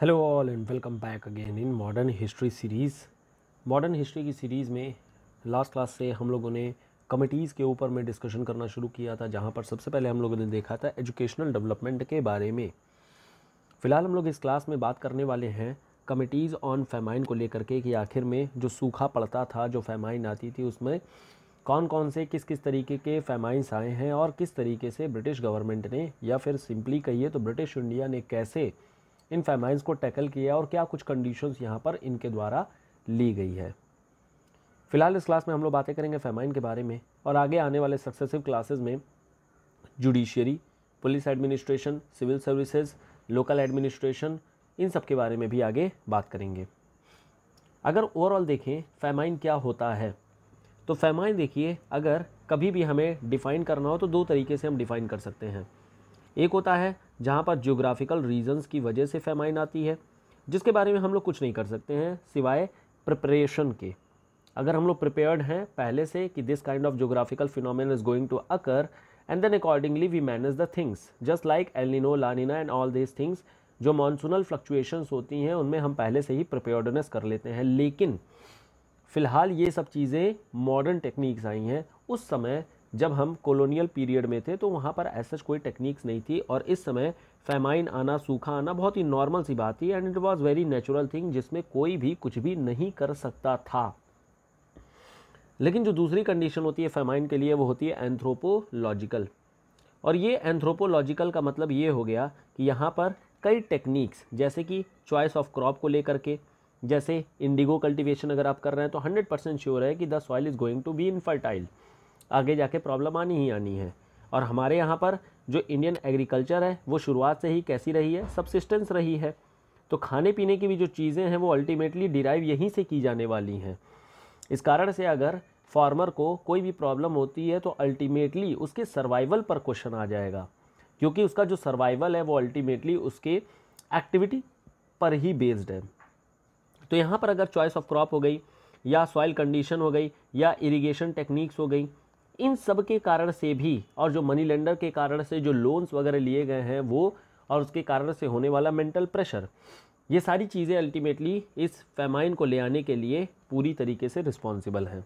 hello all and welcome back again in modern history series modern history की series में last class से हम लोगों ने कमिटीज़ के ऊपर में डिस्कशन करना शुरू किया था जहां पर सबसे पहले हम लोगों ने देखा था एजुकेशनल डेवलपमेंट के बारे में फ़िलहाल हम लोग इस क्लास में बात करने वाले हैं कमिटीज़ ऑन फेमाइन को लेकर के कि आखिर में जो सूखा पड़ता था जो फेमाइन आती थी उसमें कौन कौन से किस किस तरीके के फेमाइंस आए हैं और किस तरीके से ब्रिटिश गवर्नमेंट ने या फिर सिंपली कहिए तो ब्रिटिश इंडिया ने कैसे इन फेमाइंस को टैकल किया और क्या कुछ कंडीशंस यहाँ पर इनके द्वारा ली गई है फिलहाल इस क्लास में हम लोग बातें करेंगे फेमाइन के बारे में और आगे आने वाले सक्सेसिव क्लासेज में judiciary police administration civil services local administration इन सब के बारे में भी आगे बात करेंगे अगर ओवरऑल देखें फेमाइन क्या होता है तो फेमाइन देखिए अगर कभी भी हमें डिफ़ाइन करना हो तो दो तरीके से हम डिफ़ाइन कर सकते हैं एक होता है जहाँ पर जियोग्राफिकल रीजन्स की वजह से फेमाइन आती है जिसके बारे में हम लोग कुछ नहीं कर सकते हैं सिवाय प्रिपरेशन के अगर हम लोग प्रिपेयर्ड हैं पहले से कि this kind of geographical phenomenon is going to occur and then accordingly we manage the things just like El Nino La Nina and all this things जो मानसूनल फ्लक्चुएशंस होती हैं उनमें हम पहले से ही प्रिपेयर्डनेस कर लेते हैं लेकिन फ़िलहाल ये सब चीज़ें मॉडर्न टेक्निक्स आई हैं उस समय जब हम कॉलोनियल पीरियड में थे तो वहाँ पर ऐसा कोई टेक्निक्स नहीं थी और इस समय फैमाइन आना सूखा आना बहुत ही नॉर्मल सी बात थी and it was very natural thing जिसमें कोई भी कुछ भी नहीं कर सकता था लेकिन जो दूसरी कंडीशन होती है फेमाइन के लिए वो होती है एंथ्रोपोलॉजिकल और ये एंथ्रोपोलॉजिकल का मतलब ये हो गया कि यहाँ पर कई टेक्निक्स जैसे कि चॉइस ऑफ क्रॉप को लेकर के जैसे इंडिगो कल्टिवेशन अगर आप कर रहे हैं तो 100 परसेंट श्योर है कि the soil is going to be infertile आगे जाके प्रॉब्लम आनी ही आनी है और हमारे यहाँ पर जो इंडियन एग्रीकल्चर है वो शुरुआत से ही कैसी रही है सबसिस्टेंस रही है तो खाने पीने की भी जो चीज़ें हैं वो अल्टीमेटली डिराइव यहीं से की जाने वाली हैं इस कारण से अगर फार्मर को कोई भी प्रॉब्लम होती है तो अल्टीमेटली उसके सर्वाइवल पर क्वेश्चन आ जाएगा क्योंकि उसका जो सर्वाइवल है वो अल्टीमेटली उसके एक्टिविटी पर ही बेस्ड है तो यहाँ पर अगर चॉइस ऑफ क्रॉप हो गई या सॉइल कंडीशन हो गई या इरिगेशन टेक्निक्स हो गई इन सब के कारण से भी और जो मनी लेंडर के कारण से जो लोन्स वगैरह लिए गए हैं वो और उसके कारण से होने वाला मेंटल प्रेशर ये सारी चीज़ें अल्टीमेटली इस फेमाइन को ले आने के लिए पूरी तरीके से रिस्पॉन्सिबल हैं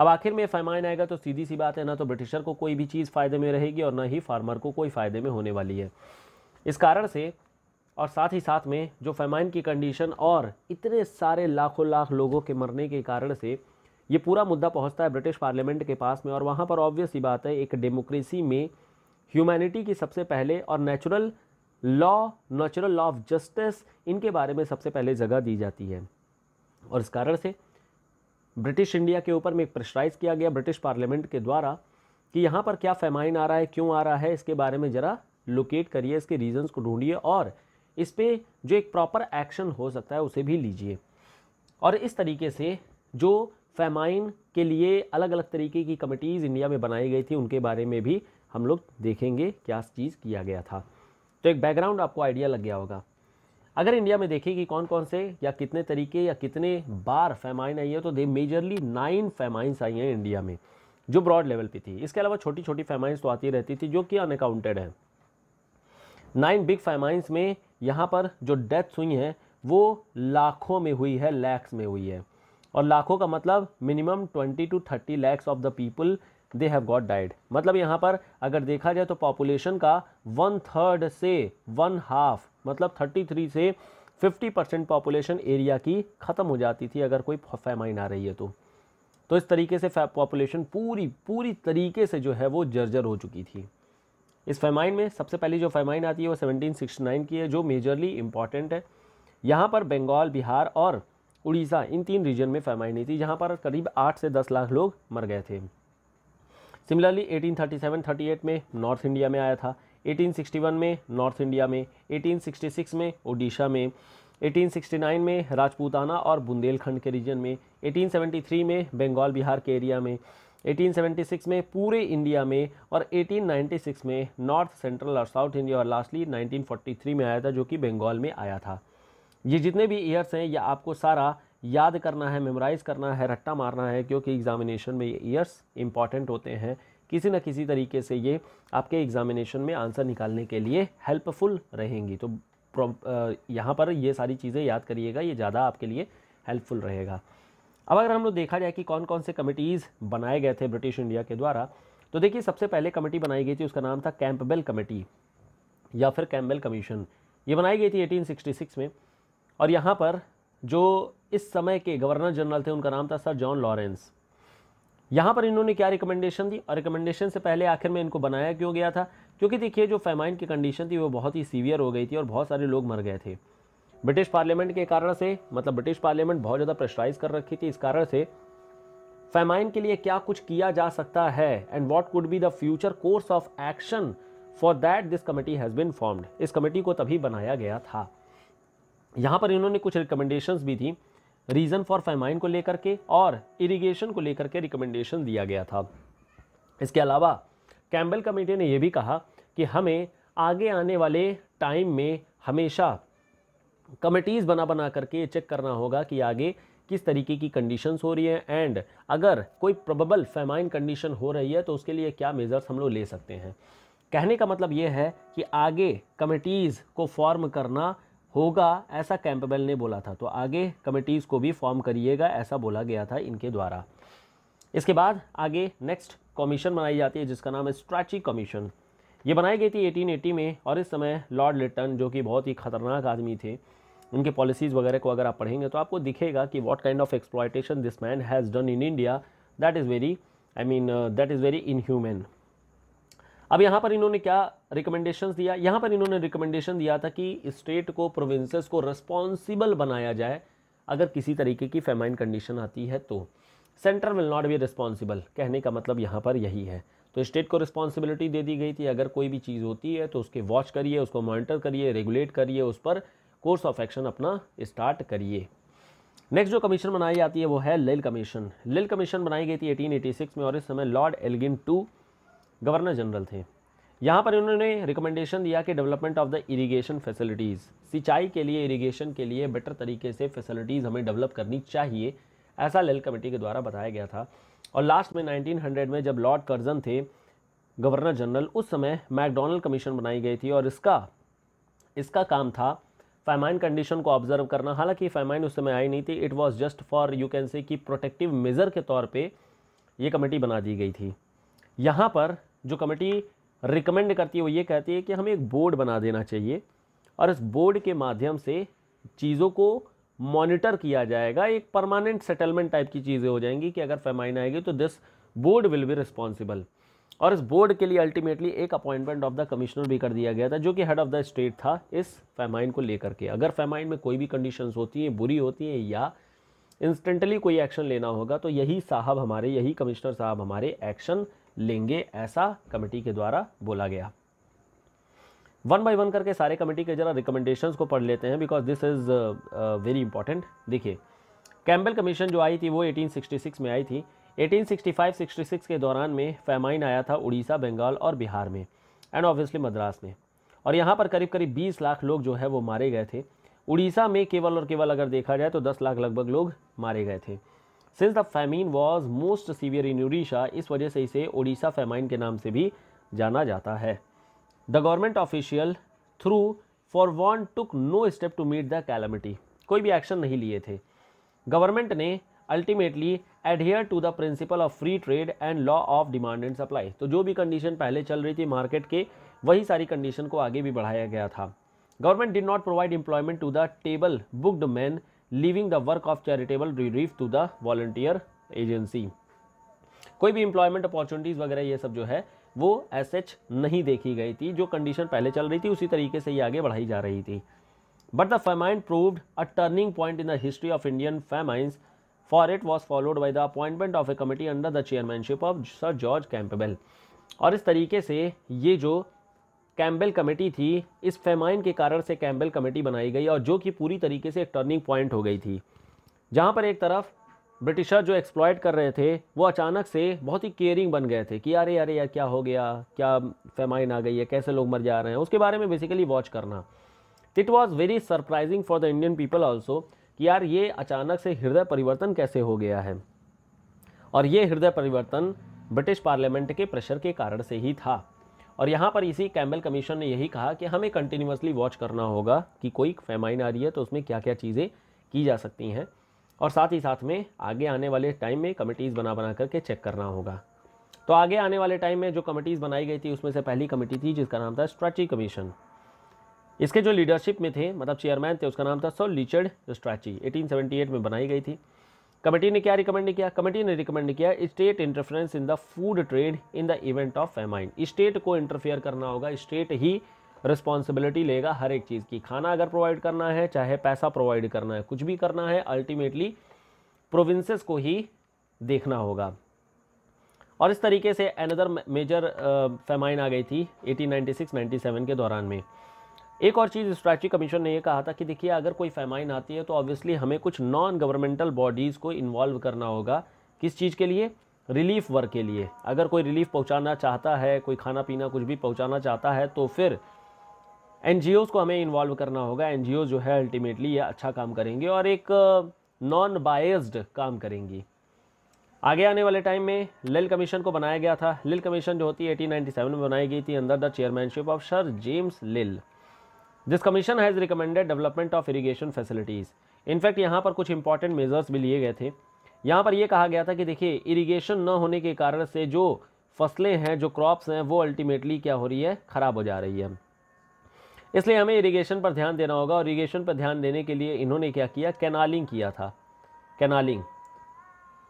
अब आखिर में फेमाइन आएगा तो सीधी सी बात है ना तो ब्रिटिशर को कोई भी चीज़ फ़ायदे में रहेगी और ना ही फार्मर को कोई फ़ायदे में होने वाली है इस कारण से और साथ ही साथ में जो फेमाइन की कंडीशन और इतने सारे लाखों लाख लोगों के मरने के कारण से ये पूरा मुद्दा पहुंचता है ब्रिटिश पार्लियामेंट के पास में और वहाँ पर ऑब्वियस ही बात है एक डेमोक्रेसी में ह्यूमैनिटी की सबसे पहले और natural law natural law of justice इनके बारे में सबसे पहले जगह दी जाती है और इस कारण से ब्रिटिश इंडिया के ऊपर में एक प्रेशराइज किया गया ब्रिटिश पार्लियामेंट के द्वारा कि यहाँ पर क्या फैमाइन आ रहा है क्यों आ रहा है इसके बारे में ज़रा लोकेट करिए इसके रीजंस को ढूंढिए और इस पर जो एक प्रॉपर एक्शन हो सकता है उसे भी लीजिए और इस तरीके से जो फैमाइन के लिए अलग अलग तरीके की कमिटीज़ इंडिया में बनाई गई थी उनके बारे में भी हम लोग देखेंगे क्या चीज़ किया गया था तो एक बैकग्राउंड आपको आइडिया लग गया होगा अगर इंडिया में देखें कि कौन कौन से या कितने तरीके या कितने बार फैमाइन आई है तो दे मेजरली नाइन फैमाइंस आई हैं इंडिया में जो ब्रॉड लेवल पे थी इसके अलावा छोटी छोटी फैमाइंस तो आती रहती थी जो कि अनकाउंटेड है नाइन बिग फैमाइंस में यहाँ पर जो डेथ्स हुई हैं वो लाखों में हुई है लैक्स में हुई है और लाखों का मतलब minimum twenty two thirty lakhs of the people they have got died मतलब यहाँ पर अगर देखा जाए तो पॉपुलेशन का वन थर्ड से वन हाफ मतलब थर्टी थ्री से फिफ्टी परसेंट पॉपुलेशन एरिया की ख़त्म हो जाती थी अगर कोई फैमाइन आ रही है तो तो इस तरीके से पॉपुलेशन पूरी पूरी तरीके से जो है वो जर्जर हो चुकी थी इस फैमाइन में सबसे पहली जो फैमाइन आती है वो 1769 की है जो मेजरली इम्पॉर्टेंट है यहाँ पर बंगाल बिहार और उड़ीसा इन तीन रीजन में फैमाइन हुई थी जहाँ पर करीब आठ से दस लाख लोग मर गए थे सिमिलरली 1837 38 में नॉर्थ इंडिया में आया था 1861 में नॉर्थ इंडिया में 1866 में ओडिशा में 1869 में राजपूताना और बुंदेलखंड के रीजन में 1873 में बंगाल बिहार के एरिया में 1876 में पूरे इंडिया में और 1896 में नॉर्थ सेंट्रल और साउथ इंडिया और लास्टली 1943 में आया था जो कि बंगाल में आया था ये जितने भी ईयर्स हैं ये आपको सारा याद करना है मेमोराइज़ करना है रट्टा मारना है क्योंकि एग्ज़ामिनेशन में ये ईयर्स इंपॉर्टेंट होते हैं किसी न किसी तरीके से ये आपके एग्ज़ामिनेशन में आंसर निकालने के लिए हेल्पफुल रहेंगी तो यहाँ पर ये सारी चीज़ें याद करिएगा ये ज़्यादा आपके लिए हेल्पफुल रहेगा अब अगर हम लोग देखा जाए कि कौन कौन से कमिटीज़ बनाए गए थे ब्रिटिश इंडिया के द्वारा तो देखिए सबसे पहले कमेटी बनाई गई थी उसका नाम था कैंपबेल कमेटी या फिर कैम्बेल कमीशन ये बनाई गई थी 1866 में और यहाँ पर जो इस समय के गवर्नर जनरल थे उनका नाम था सर जॉन लॉरेंस यहाँ पर इन्होंने क्या रिकमेंडेशन दी और रिकमेंडेशन से पहले आखिर में इनको बनाया क्यों गया था क्योंकि देखिए जो फेमाइन की कंडीशन थी वो बहुत ही सीवियर हो गई थी और बहुत सारे लोग मर गए थे ब्रिटिश पार्लियामेंट के कारण से मतलब ब्रिटिश पार्लियामेंट बहुत ज़्यादा प्रेशराइज कर रखी थी इस कारण से फेमाइन के लिए क्या कुछ किया जा सकता है and what could be the future course of action for that this committee has been formed इस कमेटी को तभी बनाया गया था यहाँ पर इन्होंने कुछ रिकमेंडेशंस भी थी रीज़न फॉर फेमाइन को लेकर के और इरिगेशन को लेकर के रिकमेंडेशन दिया गया था इसके अलावा कैम्बल कमेटी ने यह भी कहा कि हमें आगे आने वाले टाइम में हमेशा कमेटीज़ बना बना करके चेक करना होगा कि आगे किस तरीके की कंडीशंस हो रही हैं एंड अगर कोई प्रोबेबल फेमाइन कंडीशन हो रही है तो उसके लिए क्या मेज़र्स हम लोग ले सकते हैं कहने का मतलब ये है कि आगे कमेटीज़ को फॉर्म करना होगा ऐसा कैंपबेल ने बोला था तो आगे कमिटीज़ को भी फॉर्म करिएगा ऐसा बोला गया था इनके द्वारा इसके बाद आगे नेक्स्ट कमीशन बनाई जाती है जिसका नाम है स्ट्रैची कमीशन ये बनाई गई थी 1880 में और इस समय लॉर्ड लिटन जो कि बहुत ही ख़तरनाक आदमी थे उनके पॉलिसीज़ वगैरह को अगर आप पढ़ेंगे तो आपको दिखेगा कि what kind of exploitation this man has done in India that is very I mean that is very inhuman अब यहाँ पर इन्होंने क्या रिकमेंडेशंस दिया यहाँ पर इन्होंने रिकमेंडेशन दिया था कि स्टेट को प्रोविंसेस को रिस्पॉन्सिबल बनाया जाए अगर किसी तरीके की फेमाइन कंडीशन आती है तो centre will not be responsible कहने का मतलब यहाँ पर यही है तो स्टेट को रिस्पॉन्सिबिलिटी दे दी गई थी अगर कोई भी चीज़ होती है तो उसके वॉच करिए उसको मॉनिटर करिए रेगुलेट करिए उस पर कोर्स ऑफ एक्शन अपना स्टार्ट करिए नेक्स्ट जो कमीशन बनाई जाती है वो है लेल कमीशन लेल कमीशन बनाई गई थी 1886 में और इस समय Lord Elgin two governor general थे यहाँ पर इन्होंने रिकमेंडेशन दिया कि development of the irrigation facilities सिंचाई के लिए इरिगेशन के लिए बेटर तरीके से फैसिलिटीज़ हमें डेवलप करनी चाहिए ऐसा लेल कमेटी के द्वारा बताया गया था और लास्ट में 1900 में जब लॉर्ड कर्जन थे गवर्नर जनरल उस समय मैकडोनल्ड कमीशन बनाई गई थी और इसका इसका काम था फैमाइन कंडीशन को ऑब्जर्व करना हालांकि फैमाइन उस समय आई नहीं थी it was just for you can say कि प्रोटेक्टिव मेज़र के तौर पर ये कमेटी बना दी गई थी यहाँ पर जो कमेटी रिकमेंड करती है वो ये कहती है कि हमें एक बोर्ड बना देना चाहिए और इस बोर्ड के माध्यम से चीज़ों को मॉनिटर किया जाएगा एक परमानेंट सेटलमेंट टाइप की चीज़ें हो जाएंगी कि अगर फेमाइन आएगी तो this board will be responsible और इस बोर्ड के लिए अल्टीमेटली एक अपॉइंटमेंट ऑफ द कमिश्नर भी कर दिया गया था जो कि हेड ऑफ़ द स्टेट था इस फेमाइन को लेकर के अगर फेमाइन में कोई भी कंडीशंस होती हैं बुरी होती हैं या इंस्टेंटली कोई एक्शन लेना होगा तो यही साहब हमारे यही कमिश्नर साहब हमारे एक्शन लेंगे ऐसा कमेटी के द्वारा बोला गया वन बाय वन करके सारे कमेटी के जरा रिकमेंडेशंस को पढ़ लेते हैं because this is very important देखिए कैम्बल कमीशन जो आई थी वो 1866 में आई थी 1865-66 के दौरान में फैमाइन आया था उड़ीसा बंगाल और बिहार में एंड ऑब्वियसली मद्रास में और यहाँ पर करीब करीब 20 लाख लोग जो है वो मारे गए थे उड़ीसा में केवल और केवल अगर देखा जाए तो 10 लाख लगभग लोग मारे गए थे since the famine was most severe in Orissa इस वजह से इसे ओडिशा फैमाइन के नाम से भी जाना जाता है the government official through for once took no step to meet the calamity कोई भी एक्शन नहीं लिए थे गवर्नमेंट ने ultimately adhere to the principle of free trade and law of demand and supply तो जो भी कंडीशन पहले चल रही थी मार्केट के वही सारी कंडीशन को आगे भी बढ़ाया गया था government did not provide employment to the table bodied man leaving the work of charitable relief to the voluntary agency कोई भी इंप्लॉयमेंट अपॉर्चुनिटीज़ वगैरह ये सब जो है वो एस एच नहीं देखी गई थी जो कंडीशन पहले चल रही थी उसी तरीके से ये आगे बढ़ाई जा रही थी but the famine proved a turning point in the history of Indian famines for it was followed by the appointment of a committee under the chairmanship of sir George Campbell और इस तरीके से ये जो कैम्बेल कमेटी थी इस famine के कारण से कैम्बेल कमेटी बनाई गई और जो कि पूरी तरीके से एक टर्निंग पॉइंट हो गई थी जहाँ पर एक तरफ ब्रिटिशर जो एक्सप्लॉयट कर रहे थे वो अचानक से बहुत ही केयरिंग बन गए थे कि अरे अरे यार क्या हो गया क्या फेमाइन आ गई है कैसे लोग मर जा रहे हैं उसके बारे में बेसिकली वॉच करना it was very surprising for the Indian people also कि यार ये अचानक से हृदय परिवर्तन कैसे हो गया है और ये हृदय परिवर्तन ब्रिटिश पार्लियामेंट के प्रेशर के कारण से ही था और यहाँ पर इसी कैम्बल कमीशन ने यही कहा कि हमें कंटिन्यूसली वॉच करना होगा कि कोई फेमाइन आ रही है तो उसमें क्या क्या चीज़ें की जा सकती हैं और साथ ही साथ में आगे आने वाले टाइम में कमिटीज़ बना बना करके चेक करना होगा तो आगे आने वाले टाइम में जो कमिटीज़ बनाई गई थी उसमें से पहली कमेटी थी जिसका नाम था स्ट्रैची कमीशन इसके जो लीडरशिप में थे मतलब चेयरमैन थे उसका नाम था सर लिचर्ड स्ट्रैची 1878 में बनाई गई थी कमेटी ने क्या रिकमेंड किया कमेटी ने रिकमेंड किया state interference in the food trade in the event of famine state को इंटरफेयर करना होगा स्टेट ही रिस्पॉन्सिबिलिटी लेगा हर एक चीज़ की खाना अगर प्रोवाइड करना है चाहे पैसा प्रोवाइड करना है कुछ भी करना है अल्टीमेटली प्रोविंसेस को ही देखना होगा और इस तरीके से अनदर मेजर फेमाइन आ गई थी 1896-97 के दौरान में एक और चीज़ स्ट्रैटी कमीशन ने यह कहा था कि देखिए अगर कोई फैमाइन आती है तो ऑब्वियसली हमें कुछ नॉन गवर्नमेंटल बॉडीज़ को इन्वॉल्व करना होगा किस चीज़ के लिए रिलीफ वर्क के लिए अगर कोई रिलीफ पहुंचाना चाहता है कोई खाना पीना कुछ भी पहुंचाना चाहता है तो फिर एन को हमें इन्वॉल्व करना होगा एन जो है अल्टीमेटली ये अच्छा काम करेंगे और एक नॉन uh, बायस्ड काम करेंगी आगे आने वाले टाइम में लिल कमीशन को बनाया गया था लिल कमीशन जो होती है एटीन में बनाई गई थी under the chairmanship of sir James Lyall this commission has recommended development of irrigation facilities in fact यहाँ पर कुछ इंपॉर्टेंट मेजर्स भी लिए गए थे यहाँ पर यह कहा गया था कि देखिए इरीगेशन न होने के कारण से जो फसलें हैं जो क्रॉप्स हैं वो अल्टीमेटली क्या हो रही है ख़राब हो जा रही है इसलिए हमें इरीगेशन पर ध्यान देना होगा और इरीगेशन पर ध्यान देने के लिए इन्होंने क्या किया कैनालिंग किया था कैनालिंग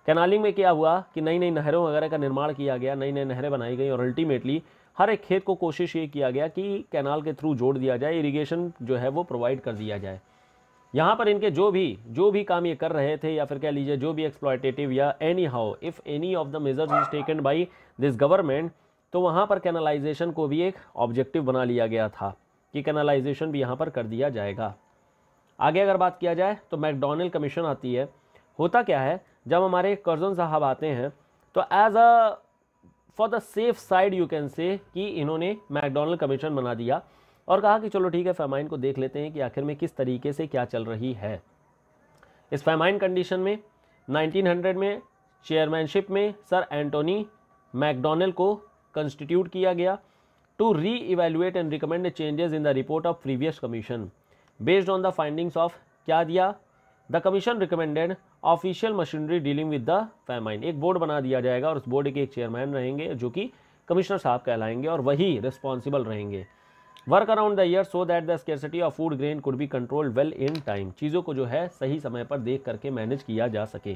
कैनालिंग में क्या हुआ कि नई नई नहरों वगैरह का निर्माण किया गया नई नई नहरें बनाई गई और अल्टीमेटली हर एक खेत को कोशिश ये किया गया कि कैनाल के थ्रू जोड़ दिया जाए इरिगेशन जो है वो प्रोवाइड कर दिया जाए यहाँ पर इनके जो भी जो भी काम ये कर रहे थे या फिर कह लीजिए जो भी एक्सप्लॉयटेटिव या anyhow if any of the measures is taken by this government तो वहाँ पर कैनलाइजेशन को भी एक ऑब्जेक्टिव बना लिया गया था कि कैनलाइजेशन भी यहाँ पर कर दिया जाएगा आगे अगर बात किया जाए तो मैकडोनल्ड कमीशन आती है होता क्या है जब हमारे कर्जन साहब आते हैं तो as a for the safe side you can say कि इन्होंने मैकडोनल्ड कमीशन बना दिया और कहा कि चलो ठीक है फेमाइन को देख लेते हैं कि आखिर में किस तरीके से क्या चल रही है इस फेमाइन कंडीशन में 1900 में चेयरमैनशिप में सर एंटोनी मैकडोनल्ड को कंस्टिट्यूट किया गया to reevaluate and recommend changes in the report of previous commission based on the findings of क्या दिया the commission recommended official machinery dealing with the famine एक board बना दिया जाएगा और उस बोर्ड के एक चेयरमैन रहेंगे जो कि कमिश्नर साहब कहलाएंगे और वही रिस्पॉन्सिबल रहेंगे work around the year so that the scarcity of food grain could be control well in time चीज़ों को जो है सही समय पर देख करके मैनेज किया जा सके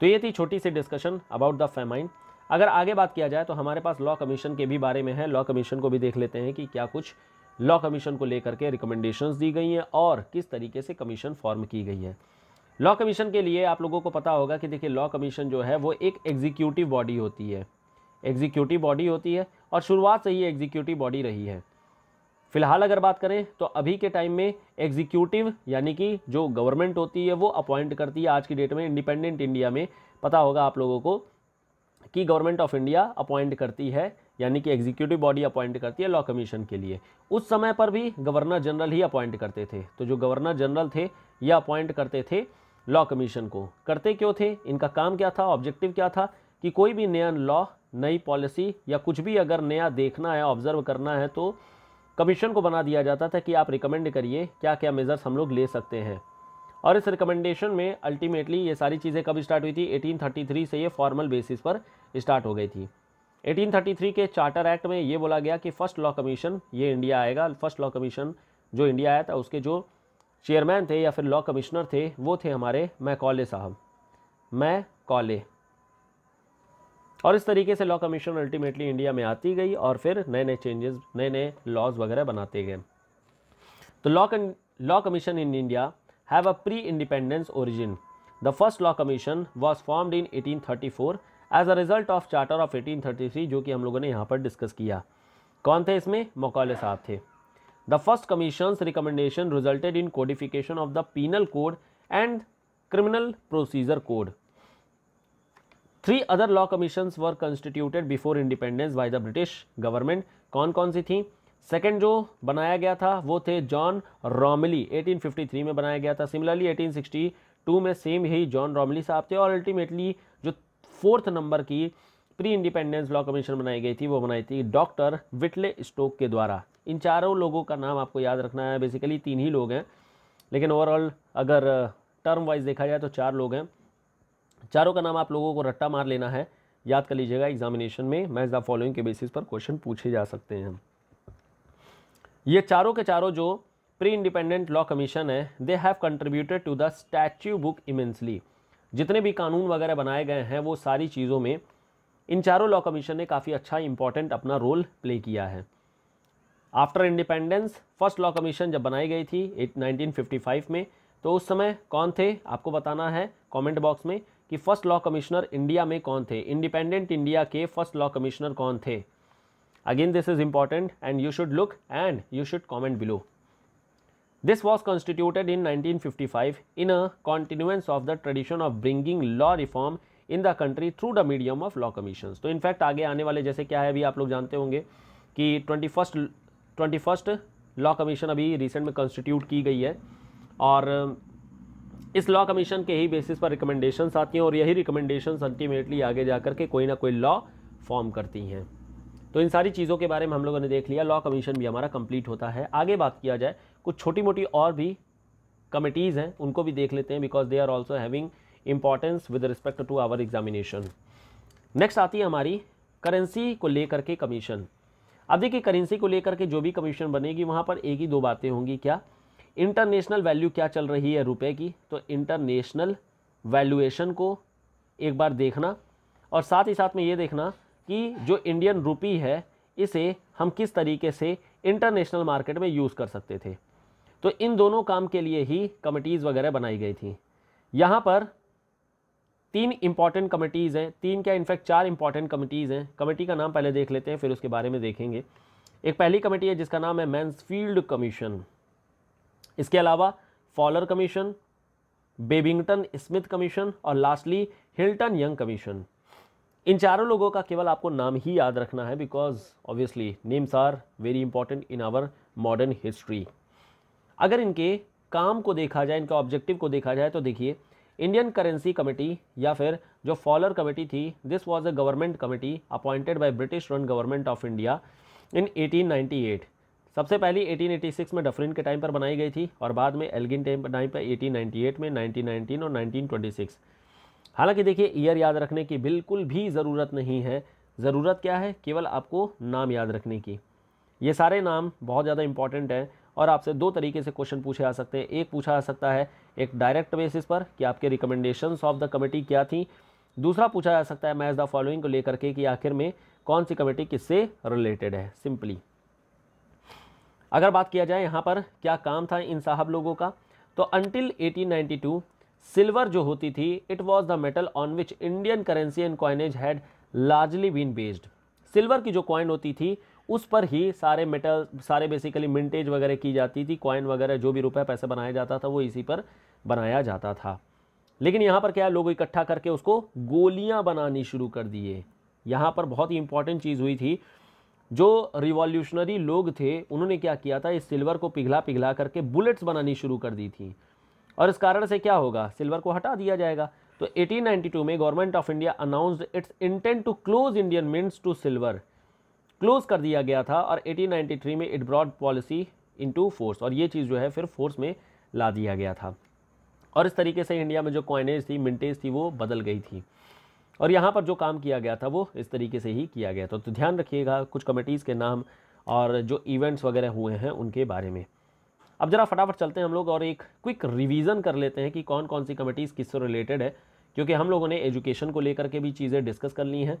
तो ये थी छोटी सी डिस्कशन अबाउट द फेमाइन अगर आगे बात किया जाए तो हमारे पास लॉ कमीशन के भी बारे में है लॉ कमीशन को भी देख लेते हैं कि क्या कुछ लॉ कमीशन को लेकर के रिकमेंडेशंस दी गई हैं और किस तरीके से कमीशन फॉर्म की गई है लॉ कमीशन के लिए आप लोगों को पता होगा कि देखिए लॉ कमीशन जो है वो एक एग्जीक्यूटिव बॉडी होती है एग्जीक्यूटिव बॉडी होती है और शुरुआत से ही एग्जीक्यूटिव बॉडी रही है फिलहाल अगर बात करें तो अभी के टाइम में एग्जीक्यूटिव यानी कि जो गवर्नमेंट होती है वो अपॉइंट करती है आज की डेट में इंडिपेंडेंट इंडिया में पता होगा आप लोगों को कि गवर्नमेंट ऑफ इंडिया अपॉइंट करती है यानी कि एग्जीक्यूटिव बॉडी अपॉइंट करती है लॉ कमीशन के लिए उस समय पर भी गवर्नर जनरल ही अपॉइंट करते थे तो जो गवर्नर जनरल थे ये अपॉइंट करते थे लॉ कमीशन को करते क्यों थे इनका काम क्या था ऑब्जेक्टिव क्या था कि कोई भी नया लॉ नई पॉलिसी या कुछ भी अगर नया देखना है ऑब्जर्व करना है तो कमीशन को बना दिया जाता था कि आप रिकमेंड करिए क्या क्या मेज़र्स हम लोग ले सकते हैं और इस रिकमेंडेशन में अल्टीमेटली ये सारी चीज़ें कब स्टार्ट हुई थी 1833 से ये फॉर्मल बेसिस पर स्टार्ट हो गई थी 1833 के चार्टर एक्ट में ये बोला गया कि फ़र्स्ट लॉ कमीशन ये इंडिया आएगा फर्स्ट लॉ कमीशन जो इंडिया आया था उसके जो चेयरमैन थे या फिर लॉ कमिश्नर थे वो थे हमारे मैकॉले साहब मैं कॉले और इस तरीके से लॉ कमीशन अल्टीमेटली इंडिया में आती गई और फिर नए नए चेंजेस नए नए लॉज वगैरह बनाते गए तो law law commission in India have a pre independence origin the first law commission was formed in 1834 as a result of charter of 1833 जो कि हम लोगों ने यहाँ पर डिस्कस किया कौन थे इसमें मकौले साहब थे the first commission recommendation resulted in codification of the penal code and criminal procedure code three other law commission were constituted before independence by the British government कौन कौन सी थी सेकेंड जो बनाया गया था वो थे जॉन रॉमली 1853 में बनाया गया था सिमिलरली 1862 में सेम यही जॉन रॉमली साहब थे और अल्टीमेटली जो फोर्थ नंबर की प्री इंडिपेंडेंस लॉ कमीशन बनाई गई थी वो बनाई थी डॉक्टर विटले स्टोक के द्वारा इन चारों लोगों का नाम आपको याद रखना है बेसिकली तीन ही लोग हैं लेकिन ओवरऑल अगर टर्म uh, वाइज देखा जाए तो चार लोग हैं चारों का नाम आप लोगों को रट्टा मार लेना है याद कर लीजिएगा एग्जामिनेशन में मैच द फॉलोइंग के बेसिस पर क्वेश्चन पूछे जा सकते हैं ये चारों के चारों जो प्री इंडिपेंडेंट लॉ कमीशन है they have contributed to the statute book immensely जितने भी कानून वगैरह बनाए गए हैं वो सारी चीज़ों में इन चारों लॉ कमीशन ने काफ़ी अच्छा इंपॉर्टेंट अपना रोल प्ले किया है after independence first law commission जब बनाई गई थी एट में तो उस समय कौन थे आपको बताना है कॉमेंट बॉक्स में कि फर्स्ट लॉ कमिश्नर इंडिया में कौन थे इंडिपेंडेंट इंडिया के फर्स्ट लॉ कमिश्नर कौन थे again this is important and you should look and you should comment below this was constituted in 1955 in a continuance of the tradition of bringing law reform in the country through the medium of law commission तो in fact आगे आने वाले जैसे क्या है अभी आप लोग जानते होंगे कि twenty twenty first law commission अभी रिसेंट में कॉन्स्टिट्यूट की गई है और इस लॉ कमीशन के ही बेसिस पर रिकमेंडेशन आती हैं और यही रिकमेंडेशन अल्टीमेटली आगे जा कर के कोई ना कोई लॉ फॉर्म करती हैं तो इन सारी चीज़ों के बारे में हम लोगों ने देख लिया लॉ कमीशन भी हमारा कंप्लीट होता है आगे बात किया जाए कुछ छोटी मोटी और भी कमिटीज़ हैं उनको भी देख लेते हैं because they are also having importance with respect to our examination next आती है हमारी करेंसी को लेकर के कमीशन अब देखिए करेंसी को लेकर के जो भी कमीशन बनेगी वहाँ पर एक ही दो बातें होंगी क्या इंटरनेशनल वैल्यू क्या चल रही है रुपए की तो इंटरनेशनल वैल्यूएशन को एक बार देखना और साथ ही साथ में ये देखना कि जो इंडियन रुपी है इसे हम किस तरीके से इंटरनेशनल मार्केट में यूज़ कर सकते थे तो इन दोनों काम के लिए ही कमिटीज़ वगैरह बनाई गई थी यहाँ पर तीन इंपॉर्टेंट कमिटीज हैं तीन क्या इनफैक्ट चार इंपॉर्टेंट कमेटीज़ हैं कमेटी का नाम पहले देख लेते हैं फिर उसके बारे में देखेंगे एक पहली कमेटी है जिसका नाम है फील्ड कमीशन इसके अलावा Fowler commission Babington Smith commission और लास्टली हिल्टन यंग कमीशन इन चारों लोगों का केवल आपको नाम ही याद रखना है because obviously names are very important in our modern history अगर इनके काम को देखा जाए इनका ऑब्जेक्टिव को देखा जाए तो देखिए इंडियन करेंसी कमेटी या फिर जो फॉलर कमेटी थी this was a government committee appointed by British run government of India in 1898 सबसे पहली 1886 में डफरिन के टाइम पर बनाई गई थी और बाद में एल्गिन टाइम पर टाइम पर एट में 1919 और 1926 हालांकि देखिए ईयर याद रखने की बिल्कुल भी ज़रूरत नहीं है ज़रूरत क्या है केवल आपको नाम याद रखने की ये सारे नाम बहुत ज़्यादा इंपॉर्टेंट हैं और आपसे दो तरीके से क्वेश्चन पूछे जा सकते हैं एक पूछा जा सकता है एक डायरेक्ट बेसिस पर कि आपके रिकमेंडेशंस ऑफ द कमेटी क्या थी दूसरा पूछा जा सकता है मैच द फॉलोइंग को लेकर के कि आखिर में कौन सी कमेटी किससे रिलेटेड है सिंपली अगर बात किया जाए यहाँ पर क्या काम था इन साहब लोगों का तो अनटिल 1892 सिल्वर जो होती थी it was the metal on which Indian currency and coinage had largely been based silver की जो कॉइन होती थी उस पर ही सारे मेटल सारे बेसिकली मिंटेज वगैरह की जाती थी कॉइन वगैरह जो भी रुपये पैसे बनाया जाता था वो इसी पर बनाया जाता था लेकिन यहाँ पर क्या है लोग इकट्ठा करके उसको गोलियाँ बनानी शुरू कर दिए यहाँ पर बहुत ही इंपॉर्टेंट चीज़ हुई थी जो रिवॉल्यूशनरी लोग थे उन्होंने क्या किया था इस सिल्वर को पिघला पिघला करके बुलेट्स बनानी शुरू कर दी थी और इस कारण से क्या होगा सिल्वर को हटा दिया जाएगा तो 1892 में government of India announced its intent to close Indian mints to silver close कर दिया गया था और 1893 में it brought policy into force और ये चीज़ जो है फिर फोर्स में ला दिया गया था और इस तरीके से इंडिया में जो कॉइनेज थी मिनटेज थी वो बदल गई थी और यहाँ पर जो काम किया गया था वो इस तरीके से ही किया गया था तो ध्यान रखिएगा कुछ कमेटीज़ के नाम और जो इवेंट्स वगैरह हुए हैं उनके बारे में अब ज़रा फटाफट चलते हैं हम लोग और एक क्विक रिवीजन कर लेते हैं कि कौन कौन सी कमेटीज़ किससे रिलेटेड है क्योंकि हम लोगों ने एजुकेशन को लेकर के भी चीज़ें डिस्कस कर ली हैं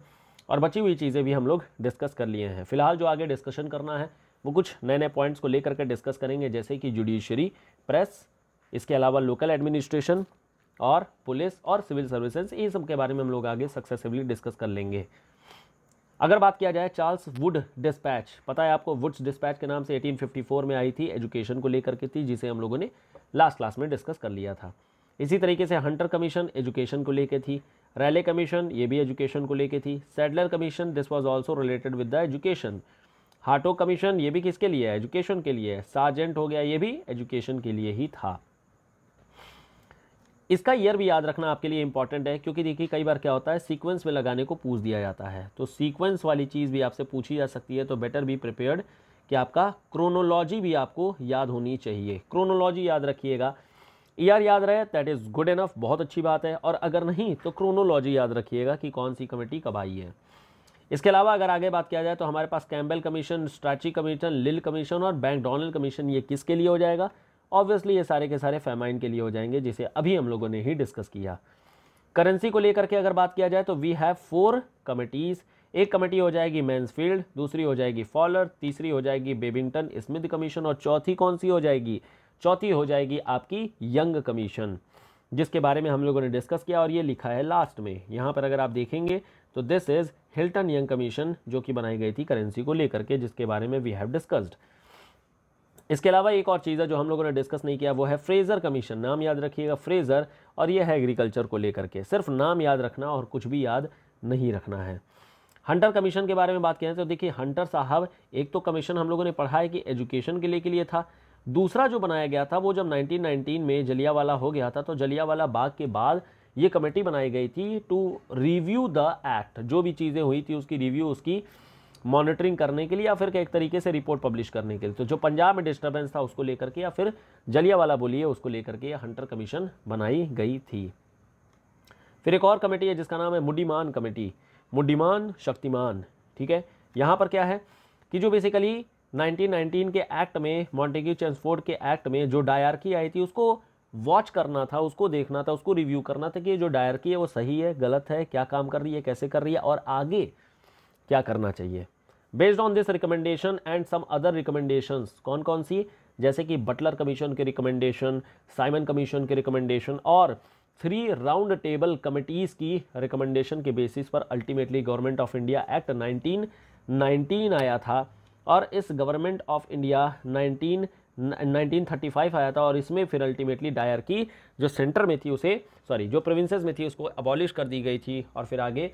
और बची हुई चीज़ें भी हम लोग डिस्कस कर लिए हैं फिलहाल जो आगे डिस्कशन करना है वो कुछ नए नए पॉइंट्स को लेकर के डिस्कस करेंगे जैसे कि जुडिशरी प्रेस इसके अलावा लोकल एडमिनिस्ट्रेशन और पुलिस और सिविल सर्विसेज ये सब के बारे में हम लोग आगे सक्सेसिवली डिस्कस कर लेंगे अगर बात किया जाए चार्ल्स वुड डिस्पैच पता है आपको वुड्स डिस्पैच के नाम से 1854 में आई थी एजुकेशन को लेकर के थी जिसे हम लोगों ने लास्ट क्लास में डिस्कस कर लिया था इसी तरीके से हंटर कमीशन एजुकेशन को लेकर थी रैले कमीशन ये भी एजुकेशन को लेके थी Sadler commission this was also related with the education हाटो कमीशन ये भी किसके लिए है एजुकेशन के लिए है सार्जेंट हो गया ये भी एजुकेशन के लिए ही था इसका ईयर भी याद रखना आपके लिए इंपॉर्टेंट है क्योंकि देखिए कई बार क्या होता है सीक्वेंस में लगाने को पूछ दिया जाता है तो सीक्वेंस वाली चीज़ भी आपसे पूछी जा सकती है तो बेटर भी प्रिपेयर्ड कि आपका क्रोनोलॉजी भी आपको याद होनी चाहिए क्रोनोलॉजी याद रखिएगा ईआर e याद रहे दैट इज़ गुड इनफ बहुत अच्छी बात है और अगर नहीं तो क्रोनोलॉजी याद रखिएगा कि कौन सी कमेटी कब आई है इसके अलावा अगर आगे बात किया जाए तो हमारे पास Campbell commission Strachey commission Lyall commission और बैंक डोनल कमीशन ये किसके लिए हो जाएगा ऑब्वियसली ये सारे के सारे फेमाइन के लिए हो जाएंगे जिसे अभी हम लोगों ने ही डिस्कस किया करेंसी को लेकर के अगर बात किया जाए तो वी हैव फोर कमेटीज़ एक कमेटी हो जाएगी मैंसफील्ड दूसरी हो जाएगी फॉलर तीसरी हो जाएगी बेबिंगटन स्मिथ कमीशन और चौथी कौन सी हो जाएगी चौथी हो जाएगी आपकी यंग कमीशन जिसके बारे में हम लोगों ने डिस्कस किया और ये लिखा है लास्ट में यहाँ पर अगर आप देखेंगे तो this is Hilton Young commission जो कि बनाई गई थी करेंसी को लेकर के जिसके बारे में वी हैव डिस्कस्ड इसके अलावा एक और चीज़ है जो हम लोगों ने डिस्कस नहीं किया वो है फ्रेज़र कमीशन नाम याद रखिएगा फ्रेज़र और ये है एग्रीकल्चर को लेकर के सिर्फ नाम याद रखना और कुछ भी याद नहीं रखना है हंटर कमीशन के बारे में बात करें तो देखिए हंटर साहब एक तो कमीशन हम लोगों ने पढ़ा है कि एजुकेशन के लिए के लिए था दूसरा जो बनाया गया था वो जब 1919 में जलियावाला हो गया था तो जलियावाला बाग के बाद ये कमेटी बनाई गई थी टू रिव्यू द एक्ट जो भी चीज़ें हुई थी उसकी रिव्यू उसकी मॉनिटरिंग करने के लिए या फिर एक तरीके से रिपोर्ट पब्लिश करने के लिए तो जो पंजाब में डिस्टर्बेंस था उसको लेकर के या फिर जलियावाला बोलिए उसको लेकर के हंटर कमीशन बनाई गई थी फिर एक और कमेटी है जिसका नाम है मुडीमान कमेटी मुडीमान शक्तिमान ठीक है यहाँ पर क्या है कि जो बेसिकली 1919 के एक्ट में मॉन्टेग्यू चेंसफोर्ड के एक्ट में जो डायरकी आई थी उसको वॉच करना था उसको देखना था उसको रिव्यू करना था कि जो डायरकी है वो सही है गलत है क्या काम कर रही है कैसे कर रही है और आगे क्या करना चाहिए based on this recommendation and some other recommendation कौन कौन सी जैसे कि बटलर कमीशन के रिकमेंडेशन साइमन कमीशन के रिकमेंडेशन और थ्री राउंड टेबल कमिटीज़ की रिकमेंडेशन के बेसिस पर ultimately government of India act 1919 आया था और इस गवर्नमेंट ऑफ इंडिया 19 1935 आया था और इसमें फिर अल्टीमेटली डायर की जो सेंटर में थी उसे सॉरी जो प्रोविंसेस में थी उसको अबॉलिश कर दी गई थी और फिर आगे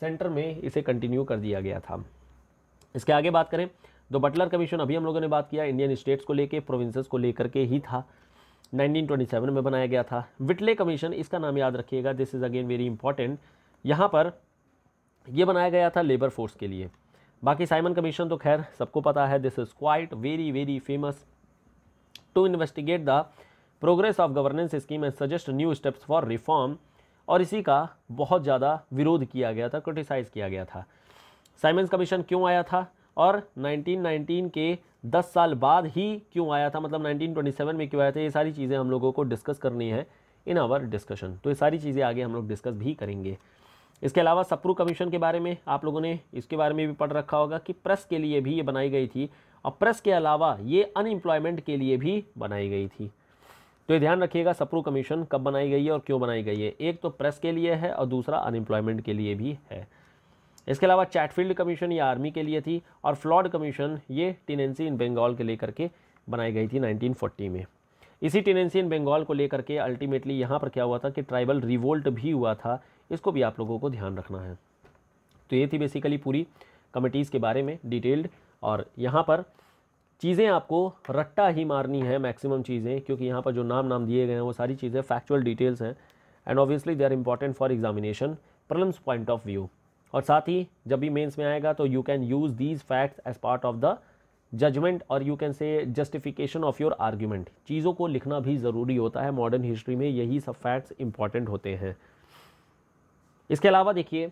सेंटर में इसे कंटिन्यू कर दिया गया था इसके आगे बात करें तो बटलर कमीशन अभी हम लोगों ने बात किया इंडियन स्टेट्स को लेकर प्रोविंसेस को लेकर के ही था 1927 में बनाया गया था विटले कमीशन इसका नाम याद रखिएगा this is again very important यहाँ पर यह बनाया गया था लेबर फोर्स के लिए बाकी साइमन कमीशन तो खैर सबको पता है this is quite very very famous to investigate the progress of governance scheme and suggest new steps for reform और इसी का बहुत ज़्यादा विरोध किया गया था क्रिटिसाइज़ किया गया था साइमन कमीशन क्यों आया था और 1919 के 10 साल बाद ही क्यों आया था मतलब 1927 में क्यों आया था ये सारी चीज़ें हम लोगों को डिस्कस करनी है इन आवर डिस्कशन तो ये सारी चीज़ें आगे हम लोग डिस्कस भी करेंगे इसके अलावा सप्रू कमीशन के बारे में आप लोगों ने इसके बारे में भी पढ़ रखा होगा कि प्रेस के लिए भी ये बनाई गई थी और प्रेस के अलावा ये अनएम्प्लॉयमेंट के लिए भी बनाई गई थी तो ये ध्यान रखिएगा सप्रू कमीशन कब बनाई गई है और क्यों बनाई गई है एक तो प्रेस के लिए है और दूसरा अनएम्प्लॉयमेंट के लिए भी है इसके अलावा चैटफील्ड कमीशन ये आर्मी के लिए थी और फ्लॉड कमीशन ये टेनेंसी इन बंगाल के लेकर के बनाई गई थी 1940 में इसी टेनेंसी इन बंगाल को लेकर के अल्टीमेटली यहाँ पर क्या हुआ था कि ट्राइबल रिवोल्ट भी हुआ था इसको भी आप लोगों को ध्यान रखना है तो ये थी बेसिकली पूरी कमिटीज़ के बारे में डिटेल्ड और यहाँ पर चीज़ें आपको रट्टा ही मारनी है मैक्सिमम चीज़ें क्योंकि यहाँ पर जो नाम नाम दिए गए हैं वो सारी चीज़ें फैक्चुअल डिटेल्स हैं and obviously they are important for examination prelims point of view और साथ ही जब भी मेंस में आएगा तो you can use these facts as part of the judgement और you can say justification of your argument चीज़ों को लिखना भी ज़रूरी होता है मॉडर्न हिस्ट्री में यही सब फैक्ट्स इंपॉर्टेंट होते हैं इसके अलावा देखिए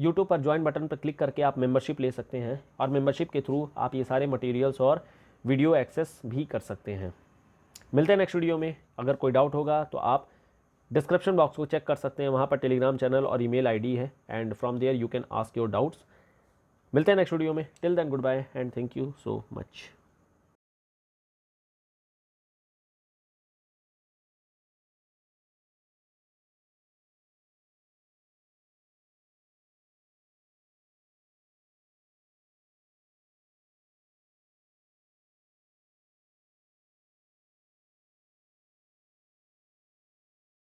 यूट्यूब पर ज्वाइन बटन पर क्लिक करके आप मेंबरशिप ले सकते हैं और मेंबरशिप के थ्रू आप ये सारे मटेरियल्स और वीडियो एक्सेस भी कर सकते हैं मिलते हैं नेक्स्ट वीडियो में अगर कोई डाउट होगा तो आप डिस्क्रिप्शन बॉक्स को चेक कर सकते हैं वहाँ पर टेलीग्राम चैनल और ईमेल आईडी है and from there you can ask your doubts मिलते हैं नेक्स्ट वीडियो में till then goodbye and thank you so much